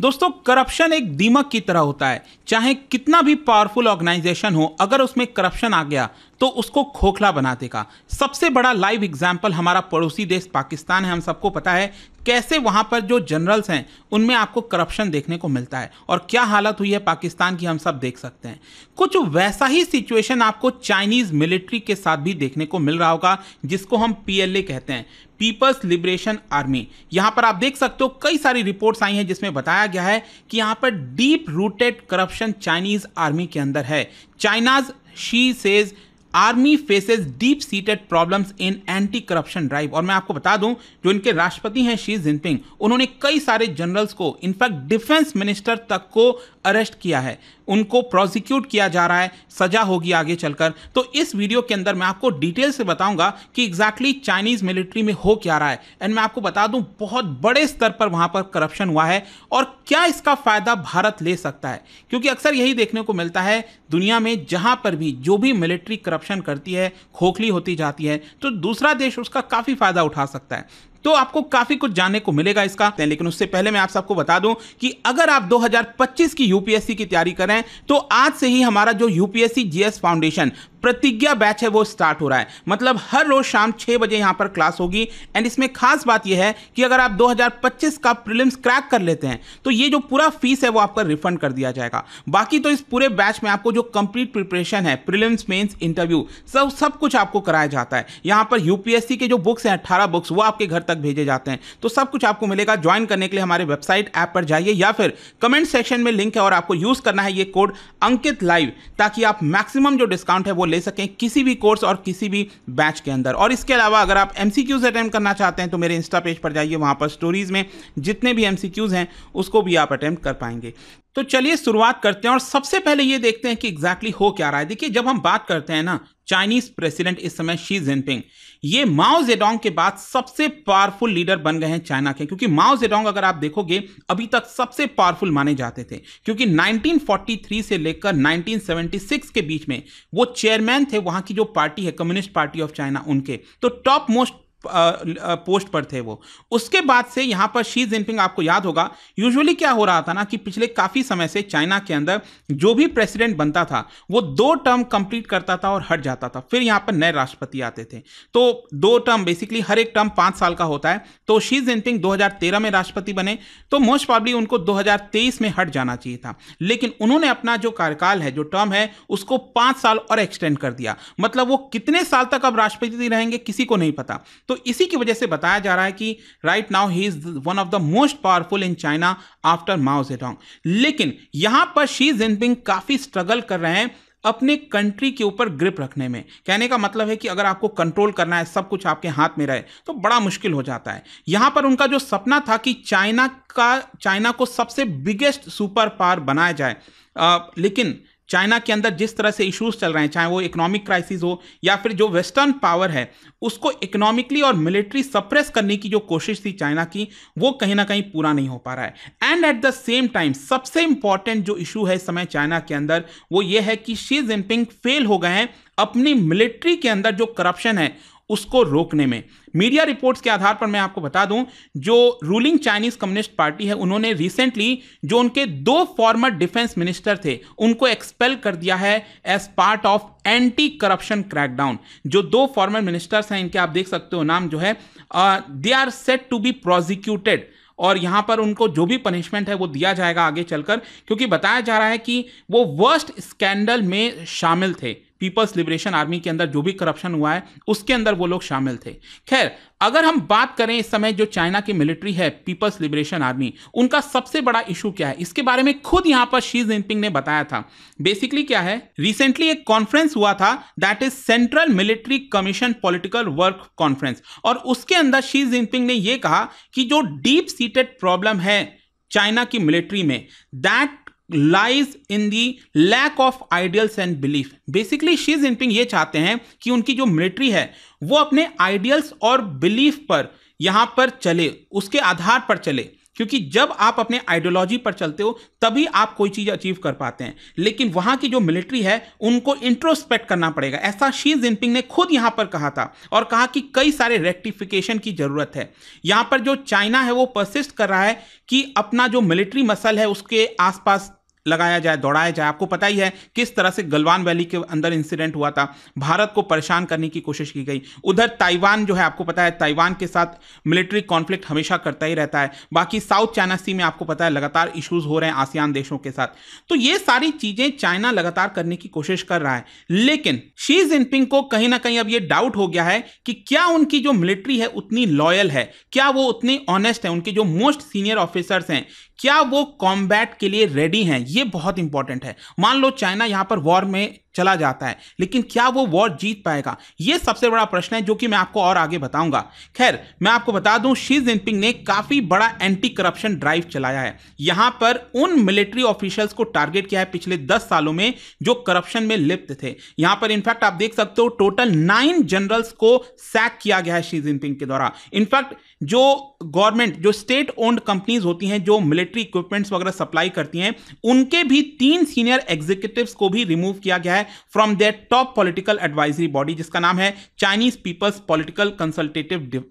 दोस्तों करप्शन एक दीमक की तरह होता है चाहे कितना भी पावरफुल ऑर्गेनाइजेशन हो अगर उसमें करप्शन आ गया तो उसको खोखला बना देगा सबसे बड़ा लाइव एग्जाम्पल हमारा पड़ोसी देश पाकिस्तान है हम सबको पता है कैसे वहाँ पर जो जनरल्स हैं उनमें आपको करप्शन देखने को मिलता है और क्या हालत हुई है पाकिस्तान की हम सब देख सकते हैं कुछ वैसा ही सिचुएशन आपको चाइनीज़ मिलिट्री के साथ भी देखने को मिल रहा होगा जिसको हम पीएलए कहते हैं पीपल्स लिबरेशन आर्मी यहाँ पर आप देख सकते हो कई सारी रिपोर्ट्स आई हैं जिसमें बताया गया है कि यहां पर deep rooted corruption Chinese army के अंदर है China's Xi says army faces deep seated problems in anti corruption drive और मैं आपको बता दूं जो इनके राष्ट्रपति हैं शी जिनपिंग उन्होंने कई सारे जनरल्स को इनफैक्ट डिफेंस मिनिस्टर तक को अरेस्ट किया है उनको प्रोसिक्यूट किया जा रहा है सजा होगी आगे चलकर तो इस वीडियो के अंदर मैं आपको डिटेल से बताऊंगा कि एग्जैक्टली चाइनीज मिलिट्री में हो क्या रहा है एंड मैं आपको बता दूं बहुत बड़े स्तर पर वहां पर करप्शन हुआ है और क्या इसका फायदा भारत ले सकता है क्योंकि अक्सर यही देखने को मिलता है दुनिया में जहां पर भी जो भी मिलिट्री करप्शन करती है खोखली होती जाती है तो दूसरा देश उसका काफी फायदा उठा सकता है तो आपको काफी कुछ जानने को मिलेगा इसका लेकिन उससे पहले मैं आप सबको बता दूं कि अगर आप 2025 की यूपीएससी की तैयारी करें तो आज से ही हमारा जो UPSC GS foundation Pratigya batch है वो स्टार्ट हो रहा है मतलब हर रोज़ शाम छः बजे यहाँ पर क्लास होगी एंड इसमें खास बात यह है कि अगर आप 2025 का प्रीलिम्स क्रैक कर लेते हैं तो ये जो पूरा फीस है वो आपका रिफंड कर दिया जाएगा बाकी तो इस पूरे बैच में आपको जो कंप्लीट प्रिपरेशन है प्रीलिम्स मेंस इंटरव्यू सब सब कुछ आपको कराया जाता है यहाँ पर यूपीएससी के जो बुक्स हैं अट्ठारह बुक्स वो आपके घर तक भेजे जाते हैं तो सब कुछ आपको मिलेगा ज्वाइन करने के लिए हमारे वेबसाइट ऐप पर जाइए या फिर कमेंट सेक्शन में लिंक है और आपको यूज़ करना है ये कोड अंकित लाइव ताकि आप मैक्सिमम जो डिस्काउंट है वो ले सकें किसी भी कोर्स और किसी भी बैच के अंदर और इसके अलावा अगर आप एम सी करना चाहते हैं तो मेरे इंस्टा पेज पर जाइए वहाँ पर स्टोरीज़ में जितने भी एम हैं उसको भी आप अटैम्प्ट कर पाएंगे तो चलिए शुरुआत करते हैं और सबसे पहले ये देखते हैं कि एग्जैक्टली exactly हो क्या रहा है देखिए जब हम बात करते हैं ना चाइनीज प्रेसिडेंट इस समय शी जिनपिंग ये माओ जेडोंग के बाद सबसे पावरफुल लीडर बन गए हैं चाइना के क्योंकि माओ जेडोंग अगर आप देखोगे अभी तक सबसे पावरफुल माने जाते थे क्योंकि 1943 से लेकर 1976 के बीच में वो चेयरमैन थे वहां की जो पार्टी है कम्युनिस्ट पार्टी ऑफ चाइना उनके तो टॉप मोस्ट पोस्ट पर थे वो उसके बाद से यहाँ पर शी जिनपिंग आपको याद होगा यूजुअली क्या हो रहा था ना कि पिछले काफ़ी समय से चाइना के अंदर जो भी प्रेसिडेंट बनता था वो दो टर्म कंप्लीट करता था और हट जाता था फिर यहाँ पर नए राष्ट्रपति आते थे तो दो टर्म बेसिकली हर एक टर्म पाँच साल का होता है तो शी जिनपिंग दो में राष्ट्रपति बने तो मोस्ट प्रॉब्ली उनको दो में हट जाना चाहिए था लेकिन उन्होंने अपना जो कार्यकाल है जो टर्म है उसको पाँच साल और एक्सटेंड कर दिया मतलब वो कितने साल तक अब राष्ट्रपति रहेंगे किसी को नहीं पता तो इसी की वजह से बताया जा रहा है कि right now he is one of the most powerful in China after Mao Zedong लेकिन यहां पर शी जिनपिंग काफी स्ट्रगल कर रहे हैं अपने कंट्री के ऊपर ग्रिप रखने में कहने का मतलब है कि अगर आपको कंट्रोल करना है सब कुछ आपके हाथ में रहे तो बड़ा मुश्किल हो जाता है यहां पर उनका जो सपना था कि चाइना का चाइना को सबसे बिगेस्ट सुपर पावर बनाया जाए आ, लेकिन चाइना के अंदर जिस तरह से इश्यूज चल रहे हैं चाहे वो इकोनॉमिक क्राइसिस हो या फिर जो वेस्टर्न पावर है उसको इकोनॉमिकली और मिलिट्री सप्रेस करने की जो कोशिश थी चाइना की वो कहीं ना कहीं पूरा नहीं हो पा रहा है and at the same time सबसे इंपॉर्टेंट जो इशू है इस समय चाइना के अंदर वो ये है कि शी जिनपिंग फेल हो गए हैं अपनी मिलिट्री के अंदर जो करप्शन है उसको रोकने में मीडिया रिपोर्ट्स के आधार पर मैं आपको बता दूं जो रूलिंग चाइनीज कम्युनिस्ट पार्टी है उन्होंने रिसेंटली जो उनके दो फॉर्मर डिफेंस मिनिस्टर थे उनको एक्सपेल कर दिया है as part of anti corruption crackdown जो दो फॉर्मर मिनिस्टर्स हैं इनके आप देख सकते हो नाम जो है they are set to be prosecuted और यहाँ पर उनको जो भी पनिशमेंट है वो दिया जाएगा आगे चलकर क्योंकि बताया जा रहा है कि वो वर्स्ट स्कैंडल में शामिल थे पीपल्स लिबरेशन आर्मी के अंदर जो भी करप्शन हुआ है उसके अंदर वो लोग शामिल थे खैर अगर हम बात करें इस समय जो चाइना की मिलिट्री है पीपल्स लिबरेशन आर्मी उनका सबसे बड़ा इशू क्या है इसके बारे में खुद यहां पर शी जिनपिंग ने बताया था बेसिकली क्या है रिसेंटली एक कॉन्फ्रेंस हुआ था that is central military commission political work conference और उसके अंदर शी जिनपिंग ने यह कहा कि जो डीप सीटेड प्रॉब्लम है चाइना की मिलिट्री में that lies in the lack of ideals and belief basically Xi Jinping ये चाहते हैं कि उनकी जो मिलिट्री है वो अपने आइडियल्स और बिलीफ पर यहाँ पर चले उसके आधार पर चले क्योंकि जब आप अपने आइडियोलॉजी पर चलते हो तभी आप कोई चीज़ अचीव कर पाते हैं लेकिन वहाँ की जो मिलिट्री है उनको इंट्रोस्पेक्ट करना पड़ेगा ऐसा शी जिनपिंग ने खुद यहाँ पर कहा था और कहा कि कई सारे रेक्टिफिकेशन की ज़रूरत है यहाँ पर जो चाइना है वो परसिस्ट कर रहा है कि अपना जो मिलिट्री मसल है उसके आसपास लगाया जाए दौड़ाया जाए आपको पता ही है किस तरह से गलवान वैली के अंदर इंसिडेंट हुआ था भारत को परेशान करने की कोशिश की गई उधर ताइवान जो है आपको पता है ताइवान के साथ मिलिट्री कॉन्फ्लिक्ट हमेशा करता ही रहता है बाकी साउथ चाइना सी में आपको पता है लगातार इश्यूज हो रहे हैं आसियान देशों के साथ तो ये सारी चीजें चाइना लगातार करने की कोशिश कर रहा है लेकिन शी जिनपिंग को कहीं ना कहीं अब ये डाउट हो गया है कि क्या उनकी जो मिलिट्री है उतनी लॉयल है क्या वो उतनी ऑनेस्ट है उनके जो मोस्ट सीनियर ऑफिसर्स हैं क्या वो कॉम्बैट के लिए रेडी हैं ये ये बहुत इंपॉर्टेंट है मान लो चाइना यहां पर वॉर में चला जाता है लेकिन क्या वो वॉर जीत पाएगा ये सबसे बड़ा प्रश्न है जो कि मैं आपको और आगे बताऊंगा खैर मैं आपको बता दूं शी जिनपिंग ने काफी बड़ा एंटी करप्शन ड्राइव चलाया है यहां पर उन मिलिट्री ऑफिशियल्स को टारगेट किया है पिछले दस सालों में जो करप्शन में लिप्त थे यहां पर इनफैक्ट आप देख सकते हो टोटल नाइन जनरल्स को सैक किया गया है शी जिनपिंग के द्वारा इनफैक्ट जो गवर्नमेंट जो स्टेट ओन्ड कंपनीज होती हैं जो मिलिट्री इक्विपमेंट्स वगैरह सप्लाई करती हैं उन इनके भी तीन सीनियर एग्जीक्यूटिव को भी रिमूव किया गया है from their top political advisory body जिसका नाम है Chinese people's political consultative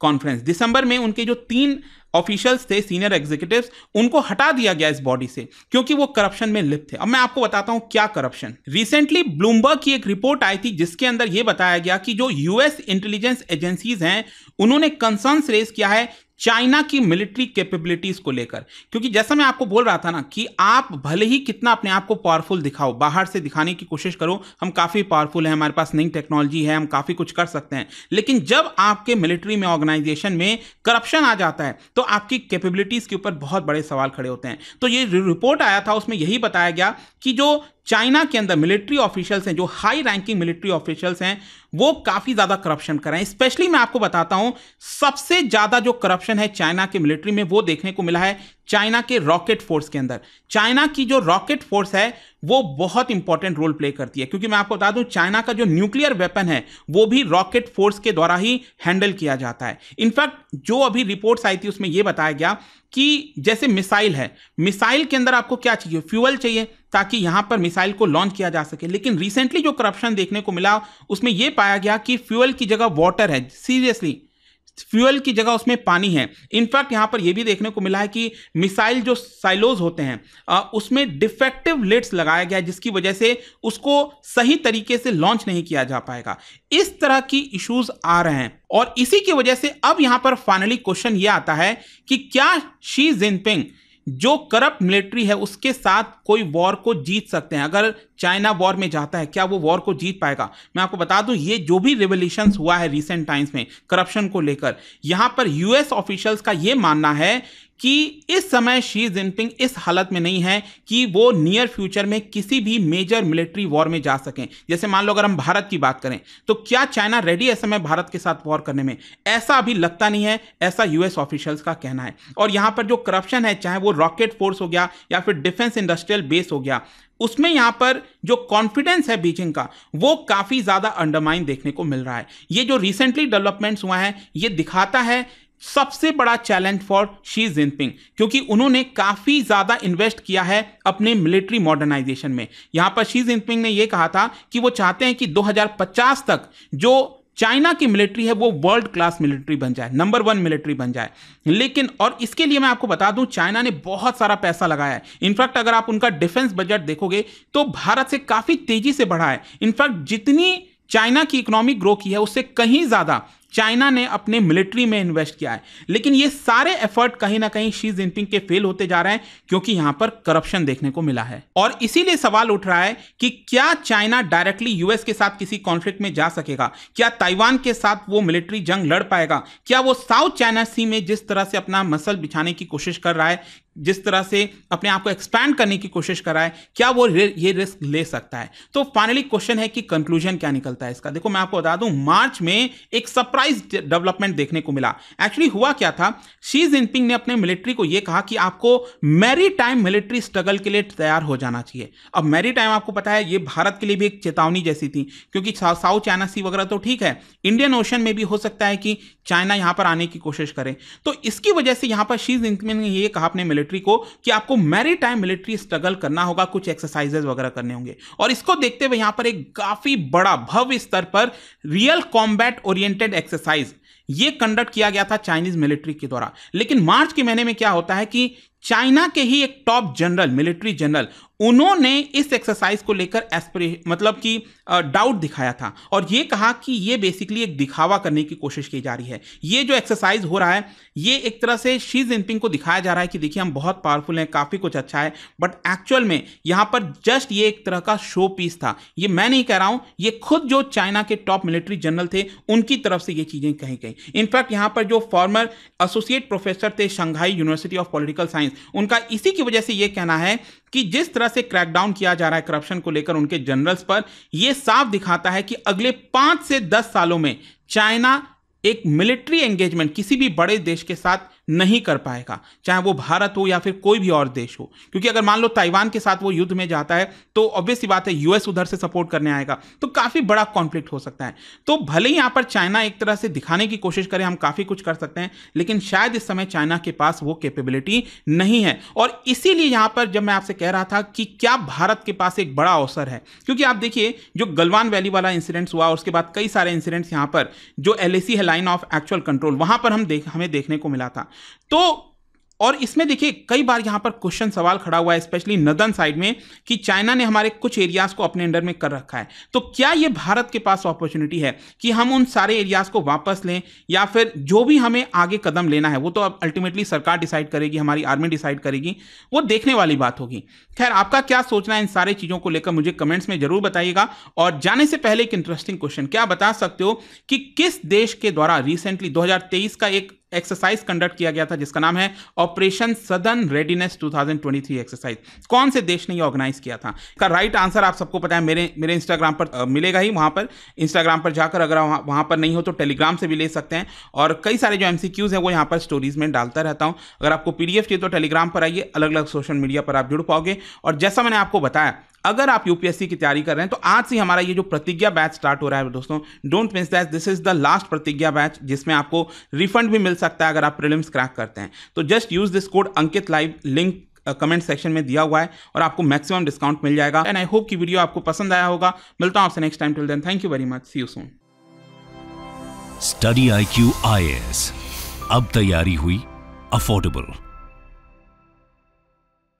conference दिसंबर में उनके जो तीन ऑफिशियल्स थे सीनियर एग्जीक्यूटिव उनको हटा दिया गया इस बॉडी से क्योंकि वो करप्शन में लिप्त थे अब मैं आपको बताता हूं क्या करप्शन रिसेंटली ब्लूमबर्ग की एक रिपोर्ट आई थी जिसके अंदर यह बताया गया कि जो यूएस इंटेलिजेंस एजेंसीज हैं उन्होंने कंसर्न रेज किया है चाइना की मिलिट्री कैपेबिलिटीज को लेकर क्योंकि जैसा मैं आपको बोल रहा था ना कि आप भले ही कितना अपने आप को पावरफुल दिखाओ बाहर से दिखाने की कोशिश करो हम काफ़ी पावरफुल हैं हमारे पास नई टेक्नोलॉजी है हम काफ़ी कुछ कर सकते हैं लेकिन जब आपके मिलिट्री में ऑर्गेनाइजेशन में करप्शन आ जाता है तो आपकी कैपेबिलिटीज़ के ऊपर बहुत बड़े सवाल खड़े होते हैं तो ये रिपोर्ट आया था उसमें यही बताया गया कि जो चाइना के अंदर मिलिट्री ऑफिशियल्स हैं जो हाई रैंकिंग मिलिट्री ऑफिशियल्स हैं वो काफी ज्यादा करप्शन कर रहे हैं स्पेशली मैं आपको बताता हूं सबसे ज्यादा जो करप्शन है चाइना के मिलिट्री में वो देखने को मिला है चाइना के रॉकेट फोर्स के अंदर चाइना की जो रॉकेट फोर्स है वो बहुत इंपॉर्टेंट रोल प्ले करती है क्योंकि मैं आपको बता दूं चाइना का जो न्यूक्लियर वेपन है वो भी रॉकेट फोर्स के द्वारा ही हैंडल किया जाता है इनफैक्ट जो अभी रिपोर्ट्स आई थी उसमें यह बताया गया कि जैसे मिसाइल है मिसाइल के अंदर आपको क्या चाहिए फ्यूअल चाहिए ताकि यहां पर मिसाइल को लॉन्च किया जा सके लेकिन रिसेंटली जो करप्शन देखने को मिला उसमें यह पाया गया कि फ्यूल की जगह वाटर है सीरियसली फ्यूल की जगह उसमें पानी है इनफैक्ट यहाँ पर यह भी देखने को मिला है कि मिसाइल जो साइलोज होते हैं उसमें डिफेक्टिव लेट्स लगाया गया है जिसकी वजह से उसको सही तरीके से लॉन्च नहीं किया जा पाएगा इस तरह की इश्यूज आ रहे हैं और इसी की वजह से अब यहाँ पर फाइनली क्वेश्चन ये आता है कि क्या शी जिनपिंग जो करप्ट मिलिट्री है उसके साथ कोई वॉर को जीत सकते हैं अगर चाइना वॉर में जाता है क्या वो वॉर को जीत पाएगा मैं आपको बता दूं ये जो भी रेवोल्यूशन हुआ है रिसेंट टाइम्स में करप्शन को लेकर यहां पर यूएस ऑफिशियल्स का ये मानना है कि इस समय शी जिनपिंग इस हालत में नहीं है कि वो नियर फ्यूचर में किसी भी मेजर मिलिट्री वॉर में जा सकें जैसे मान लो अगर हम भारत की बात करें तो क्या चाइना रेडी है समय भारत के साथ वॉर करने में ऐसा अभी लगता नहीं है ऐसा यूएस ऑफिशियल्स का कहना है और यहां पर जो करप्शन है चाहे वो रॉकेट फोर्स हो गया या फिर डिफेंस इंडस्ट्रियल बेस हो गया उसमें यहां पर जो कॉन्फिडेंस है बीजिंग का वो काफी ज्यादा अंडरमाइन देखने को मिल रहा है ये जो रिसेंटली डेवलपमेंट्स हुआ है ये दिखाता है सबसे बड़ा चैलेंज फॉर शी जिनपिंग क्योंकि उन्होंने काफ़ी ज़्यादा इन्वेस्ट किया है अपने मिलिट्री मॉडर्नाइजेशन में यहां पर शी जिनपिंग ने यह कहा था कि वो चाहते हैं कि 2050 तक जो चाइना की मिलिट्री है वो वर्ल्ड क्लास मिलिट्री बन जाए नंबर वन मिलिट्री बन जाए लेकिन और इसके लिए मैं आपको बता दूं चाइना ने बहुत सारा पैसा लगाया है इनफैक्ट अगर आप उनका डिफेंस बजट देखोगे तो भारत से काफ़ी तेज़ी से बढ़ा है इनफैक्ट जितनी चाइना की इकोनॉमी ग्रो की है उससे कहीं ज़्यादा चाइना ने अपने मिलिट्री में इन्वेस्ट किया है लेकिन ये सारे एफर्ट कहीं ना कहीं शी जिनपिंग के फेल होते जा रहे हैं क्योंकि यहां पर करप्शन देखने को मिला है और इसीलिए सवाल उठ रहा है कि क्या चाइना डायरेक्टली यूएस के साथ किसी कॉन्फ्लिक्ट में जा सकेगा क्या ताइवान के साथ वो मिलिट्री जंग लड़ पाएगा क्या वो साउथ चाइना सी में जिस तरह से अपना मसल बिछाने की कोशिश कर रहा है जिस तरह से अपने आप को एक्सपैंड करने की कोशिश कराए क्या वो ये रिस्क ले सकता है तो फाइनली क्वेश्चन है कि कंक्लूजन क्या निकलता है इसका देखो मैं आपको बता दूं मार्च में एक सरप्राइज डेवलपमेंट देखने को मिला एक्चुअली हुआ क्या था शी जिनपिंग ने अपने मिलिट्री को यह कहा कि आपको मैरी टाइम मिलिट्री स्ट्रगल के लिए तैयार हो जाना चाहिए अब मैरी टाइम आपको पता है ये भारत के लिए भी एक चेतावनी जैसी थी क्योंकि साउथ चाइना सी वगैरह तो ठीक है इंडियन ओशन में भी हो सकता है कि चाइना यहां पर आने की कोशिश करे तो इसकी वजह से यहां पर शी जिनपिंग ने यह कहा अपने मिलिट्री मिलिट्री को कि आपको मेरी टाइम मिलिट्री स्ट्रगल करना होगा कुछ एक्सरसाइजेज वगैरह करने होंगे और इसको देखते हुए यहां पर एक काफ़ी बड़ा भव्य स्तर पर रियल कॉम्बैट ओरिएंटेड एक्सरसाइज ये कंडक्ट किया गया था चाइनीज मिलिट्री के द्वारा लेकिन मार्च के महीने में क्या होता है कि चाइना के ही एक टॉप जनरल मिलिट्री जनरल उन्होंने इस एक्सरसाइज को लेकर एस्परे मतलब कि डाउट दिखाया था और ये कहा कि ये बेसिकली एक दिखावा करने की कोशिश की जा रही है ये जो एक्सरसाइज हो रहा है ये एक तरह से शी जिनपिंग को दिखाया जा रहा है कि देखिए हम बहुत पावरफुल हैं काफ़ी कुछ अच्छा है बट एक्चुअल में यहाँ पर जस्ट ये एक तरह का शो पीस था ये मैं नहीं कह रहा हूँ ये खुद जो चाइना के टॉप मिलिट्री जनरल थे उनकी तरफ से ये चीज़ें कही गई इनफैक्ट यहाँ पर जो फॉर्मर एसोसिएट प्रोफेसर थे Shanghai university of political science उनका इसी की वजह से ये कहना है कि जिस तरह से क्रैकडाउन किया जा रहा है करप्शन को लेकर उनके जनरल्स पर यह साफ दिखाता है कि अगले पांच से दस सालों में चाइना एक मिलिट्री एंगेजमेंट किसी भी बड़े देश के साथ नहीं कर पाएगा चाहे वो भारत हो या फिर कोई भी और देश हो क्योंकि अगर मान लो ताइवान के साथ वो युद्ध में जाता है तो ऑब्वियस सी बात है यूएस उधर से सपोर्ट करने आएगा तो काफ़ी बड़ा कॉन्फ्लिक्ट हो सकता है तो भले ही यहाँ पर चाइना एक तरह से दिखाने की कोशिश करें हम काफ़ी कुछ कर सकते हैं लेकिन शायद इस समय चाइना के पास वो कैपेबिलिटी नहीं है और इसीलिए यहाँ पर जब मैं आपसे कह रहा था कि क्या भारत के पास एक बड़ा अवसर है क्योंकि आप देखिए जो गलवान वैली वाला इंसिडेंट्स हुआ उसके बाद कई सारे इंसिडेंट्स यहाँ पर जो एल है लाइन ऑफ एक्चुअल कंट्रोल वहाँ पर हम देख हमें देखने को मिला था तो और इसमें देखिए कई बार यहाँ पर क्वेश्चन सवाल खड़ा हुआ है स्पेशली नदन साइड में कि चाइना ने हमारे कुछ एरियाज को अपने अंडर में कर रखा है तो क्या ये भारत के पास अपॉर्चुनिटी है कि हम उन सारे एरियाज को वापस लें या फिर जो भी हमें आगे कदम लेना है वो तो अब अल्टीमेटली सरकार डिसाइड करेगी हमारी आर्मी डिसाइड करेगी वो देखने वाली बात होगी खैर आपका क्या सोचना है इन सारी चीज़ों को लेकर मुझे कमेंट्स में जरूर बताइएगा और जाने से पहले एक इंटरेस्टिंग क्वेश्चन क्या बता सकते हो कि किस देश के द्वारा रिसेंटली दो का एक एक्सरसाइज कंडक्ट किया गया था जिसका नाम है ऑपरेशन सदन रेडीनेस 2023 एक्सरसाइज कौन से देश ने ये ऑर्गेनाइज किया था इसका राइट आंसर आप सबको पता है मेरे मेरे इंस्टाग्राम पर आ, मिलेगा ही वहां पर इंस्टाग्राम पर जाकर अगर वहां पर नहीं हो तो टेलीग्राम से भी ले सकते हैं और कई सारे जो एमसीक्यूज हैं वो यहां पर स्टोरीज में डालता रहता हूं अगर आपको पीडीएफ चाहिए तो टेलीग्राम पर आइए अलग अलग सोशल मीडिया पर आप जुड़ पाओगे और जैसा मैंने आपको बताया अगर आप यूपीएससी की तैयारी कर रहे हैं तो आज से हमारा ये जो प्रतिज्ञा बैच स्टार्ट हो रहा है दोस्तों don't miss that this is the last Pratigya batch जिसमें आपको रिफंड भी मिल सकता है अगर आप प्रिलिम्स क्रैक करते हैं तो just use this code Ankit live link comment section में दिया हुआ है और आपको मैक्सिमम डिस्काउंट मिल जाएगा एंड आई होप कि वीडियो आपको पसंद आया होगा मिलता हूं आपसे next time till then thank you very much see you soon study I Q I S अब तैयारी हुई अफोर्डेबल